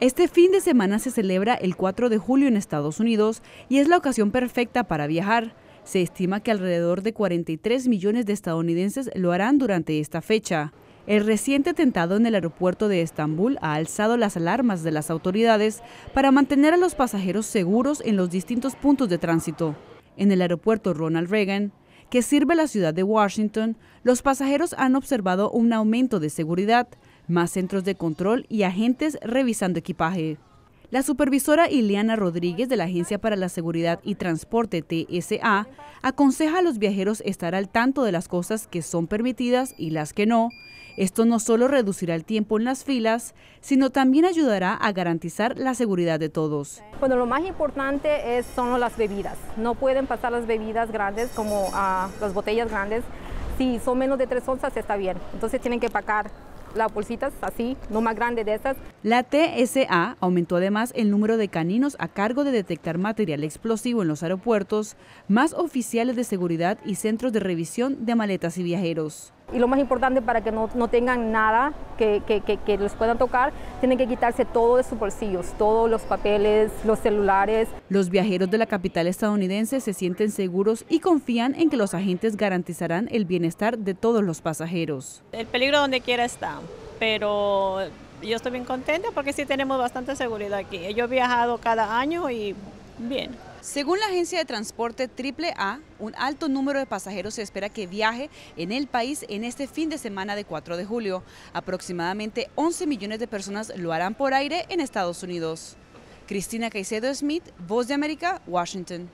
Este fin de semana se celebra el 4 de julio en Estados Unidos y es la ocasión perfecta para viajar. Se estima que alrededor de 43 millones de estadounidenses lo harán durante esta fecha. El reciente atentado en el aeropuerto de Estambul ha alzado las alarmas de las autoridades para mantener a los pasajeros seguros en los distintos puntos de tránsito. En el aeropuerto Ronald Reagan, que sirve la ciudad de Washington, los pasajeros han observado un aumento de seguridad, más centros de control y agentes revisando equipaje. La supervisora Ileana Rodríguez de la Agencia para la Seguridad y Transporte TSA aconseja a los viajeros estar al tanto de las cosas que son permitidas y las que no. Esto no solo reducirá el tiempo en las filas, sino también ayudará a garantizar la seguridad de todos. Bueno, lo más importante son las bebidas. No pueden pasar las bebidas grandes como ah, las botellas grandes. Si son menos de tres onzas está bien. Entonces tienen que pagar bolsitas así, no más grandes de esas. La TSA aumentó además el número de caninos a cargo de detectar material explosivo en los aeropuertos, más oficiales de seguridad y centros de revisión de maletas y viajeros y lo más importante para que no, tengan nada que, que, que, les puedan tocar, tienen que quitarse todo de sus bolsillos, todos los papeles, los celulares. Los viajeros de la capital estadounidense se sienten seguros y confían en que los agentes garantizarán el bienestar de todos los pasajeros. El peligro donde quiera está, pero yo estoy bien contenta porque sí tenemos bastante seguridad aquí. Yo he viajado cada año y bien. Según la agencia de transporte AAA, un alto número de pasajeros se espera que viaje en el país en este fin de semana de 4 de julio. Aproximadamente 11 millones de personas lo harán por aire en Estados Unidos. Cristina Caicedo Smith, Voz de América, Washington.